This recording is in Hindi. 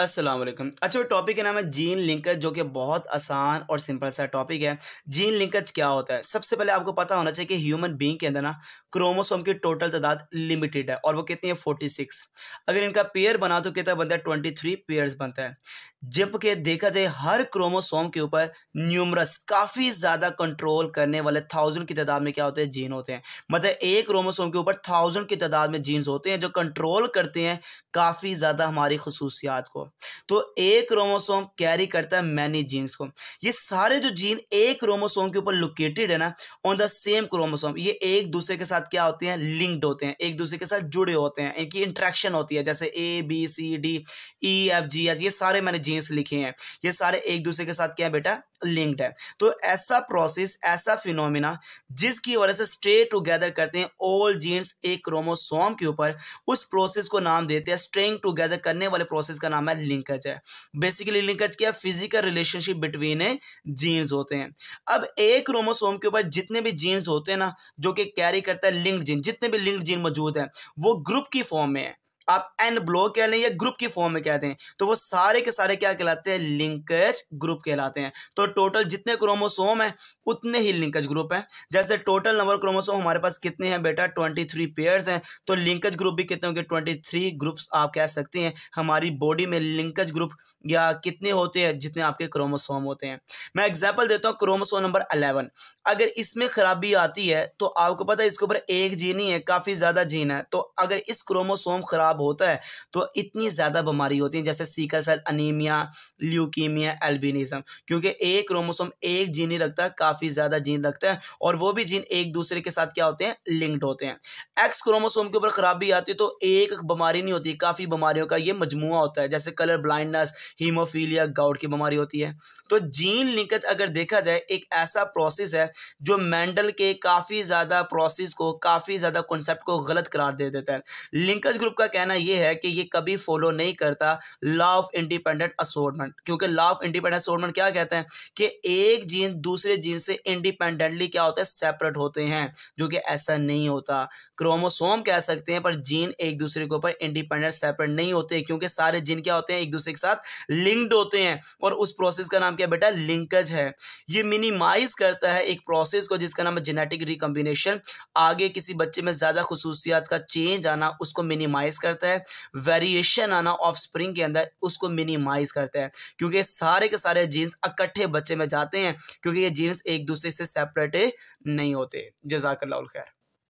अस्सलाम वालेकुम अच्छा वो टॉपिक का नाम है जीन लिंकेज जो कि बहुत आसान और सिंपल सा टॉपिक है जीन लिंकेज क्या होता है सबसे पहले आपको पता होना चाहिए कि ह्यूमन बीइंग के अंदर ना क्रोमोसोम की टोटल तादाद लिमिटेड है और वो कितनी है 46 अगर इनका पेयर बना तो कितना बनता है 23 पेयर्स बनता है जबकि देखा जाए हर क्रोमोसोम के ऊपर न्यूमरस काफ़ी ज़्यादा कंट्रोल करने वाले थाउजेंड की तादाद में क्या होते हैं जीन होते हैं मतलब एक क्रोमोसोम के ऊपर थाउजेंड की तादाद में जीन्स होते हैं जो कंट्रोल करते हैं काफ़ी ज़्यादा हमारी खसूसियात को तो एक क्रोमोसोम कैरी करता है मैनी जीन्स को ये सारे जो जीन एक क्रोमोसोम के ऊपर लोकेटेड है ना ऑन द सेम क्रोमोसोम ये एक दूसरे के साथ क्या होते हैं लिंक्ड होते हैं एक दूसरे के साथ जुड़े होते हैं इनकी इंट्रैक्शन होती है जैसे A B C D E F G H ये सारे मैंने जीन जीन्स लिखे हैं ये सारे एक दूसरे के साथ क्या बेटा लिंक्ड है तो ऐसा प्रोसेस ऐसा फिनोमिना जिसकी वजह से स्टे टुगेदर करते हैं ऑल जीन्स एक क्रोमोसोम के ऊपर उस प्रोसेस को नाम देते हैं स्ट्रेंग टुगेदर करने वाले प्रोसेस का नाम है लिंकेज है बेसिकली लिंकेज क्या फिजिकल रिलेशनशिप बिटवीन जीन्स होते हैं अब एक क्रोमोसोम के ऊपर जितने भी जीन्स होते हैं ना जो कि कैरी करता है लिंक जीन जितने भी लिंक जीन मौजूद हैं वो ग्रुप की फॉर्म में है आप एन ब्लॉक कह लें या ग्रुप की फॉर्म में कहते हैं तो वो सारे के सारे क्या कहलाते हैं लिंकेज ग्रुप कहलाते हैं तो टोटल जितने क्रोमोसोम हैं उतने ही लिंकेज ग्रुप हैं जैसे टोटल नंबर क्रोमोसोम हमारे पास कितने हैं बेटा ट्वेंटी थ्री पेयर्स हैं तो लिंकेज ग्रुप भी कितने होंगे ट्वेंटी थ्री ग्रुप्स आप कह सकते हैं हमारी बॉडी में लिंकेज ग्रुप या कितने होते हैं जितने आपके क्रोमोसोम होते हैं मैं एग्जाम्पल देता हूँ क्रोमोसोम नंबर अलेवन अगर इसमें खराबी आती है तो आपको पता है इसके ऊपर एक जीन ही है काफ़ी ज़्यादा जीन है तो अगर इस क्रोमोसोम खराब ख़राब होता है तो इतनी ज़्यादा बीमारी होती है जैसे sickle cell anaemia leukaemia albinism क्योंकि एक क्रोमोसोम एक जीन ही रखता है काफ़ी ज़्यादा जीन रखता है और वो भी जीन एक दूसरे के साथ क्या होते हैं लिंक्ड होते हैं एक्स क्रोमोसोम के ऊपर खराबी आती है तो एक बीमारी नहीं होती काफ़ी बीमारियों का ये मजमू होता है जैसे कलर ब्लाइंडनेस हीमोफीलिया गाउट की बीमारी होती है तो जीन लिंकेज अगर देखा जाए एक ऐसा प्रोसेस है जो मेंडल के काफ़ी ज़्यादा प्रोसेस को काफ़ी ज़्यादा कॉन्सेप्ट को गलत करार दे देता है लिंकेज ग्रुप का कहना कहना यह है कि ये कभी फॉलो नहीं करता लॉ ऑफ इंडिपेंडेंट असोर्टमेंट क्योंकि लॉ ऑफ इंडिपेंडेंट असोर्टमेंट क्या कहते हैं कि एक जीन दूसरे जीन से इंडिपेंडेंटली क्या होता है सेपरेट होते हैं जो कि ऐसा नहीं होता क्रोमोसोम कह सकते हैं पर जीन एक दूसरे के ऊपर इंडिपेंडेंट सेपरेट नहीं होते क्योंकि सारे जीन क्या होते हैं एक दूसरे के साथ लिंक्ड होते हैं और उस प्रोसेस का नाम क्या बेटा लिंकेज है ये मिनिमाइज करता है एक प्रोसेस को जिसका नाम है जेनेटिक रिकम्बिनेशन आगे किसी बच्चे में ज़्यादा खसूसियात का चेंज आना उसको मिनिमाइज करता करता है वेरिएशन आना ऑफ स्प्रिंग के अंदर उसको मिनिमाइज करता है क्योंकि सारे के सारे जीन्स इकट्ठे बच्चे में जाते हैं क्योंकि ये जीन्स एक दूसरे से सेपरेट नहीं होते जजाकल्ला खैर